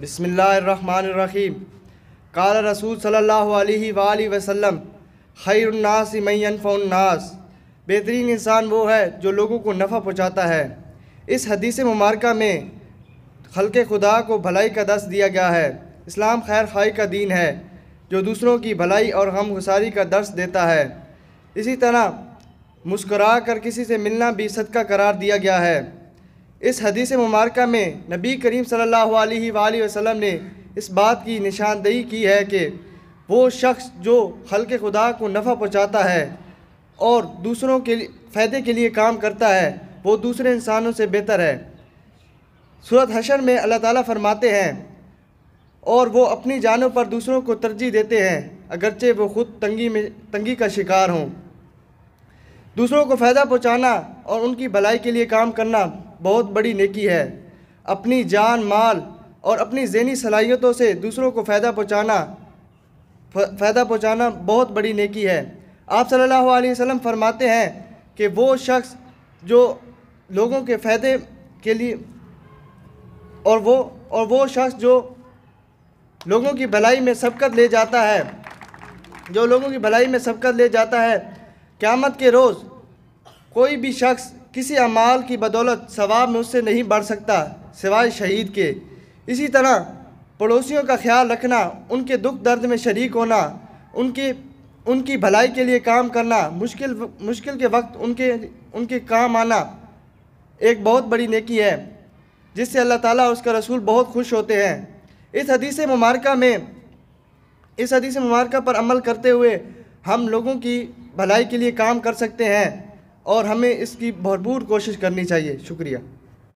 बसमीम कल रसूल सल्ला वसम खैरनास मैनफ़नास बेहतरीन इंसान वो है जो लोगों को नफ़ा पहुँचाता है इस हदीस मुबारक में खलक खुदा को भलाई का दस दिया गया है इस्लाम खैर खाई का दीन है जो दूसरों की भलाई और हम गुसारी का दर्स देता है इसी तरह मुस्करा कर किसी से मिलना भी सदका करार दिया गया है इस हदीस मुबारक में नबी करीम सल्लल्लाहु अलैहि वसल्लम ने इस बात की निशानदेही की है कि वो शख्स जो हल्क खुदा को नफ़ा पहुँचाता है और दूसरों के फ़ायदे के लिए काम करता है वो दूसरे इंसानों से बेहतर है सूरत हशर में अल्लाह ताला फरमाते हैं और वो अपनी जानों पर दूसरों को तरजीह देते हैं अगरचे वो ख़ुद तंगी में तंगी का शिकार हों दूसरों को फ़ायदा पहुँचाना और उनकी भलाई के लिए काम करना बहुत बड़ी नेकी है अपनी जान माल और अपनी जहनी सलाहियतों से दूसरों को फ़ायदा पहुँचाना फ़ायदा पहुँचाना बहुत बड़ी नेकी है आप सल्लल्लाहु अलैहि वसल्लम फरमाते हैं कि वो शख्स जो लोगों के फ़ायदे के लिए और वो और वो शख्स जो लोगों की भलाई में सबकत ले जाता है जो लोगों की भलाई में सबकत ले जाता है क़्यामत के रोज़ कोई भी शख्स किसी अमाल की बदौलत सवाब में उससे नहीं बढ़ सकता सिवाय शहीद के इसी तरह पड़ोसियों का ख्याल रखना उनके दुख दर्द में शरीक होना उनके उनकी भलाई के लिए काम करना मुश्किल मुश्किल के वक्त उनके उनके काम आना एक बहुत बड़ी नेकी है जिससे अल्लाह ताला उसका रसूल बहुत खुश होते हैं इस हदीस मुबारक में इस हदीस मुबारक पर अमल करते हुए हम लोगों की भलाई के लिए काम कर सकते हैं और हमें इसकी भरपूर कोशिश करनी चाहिए शुक्रिया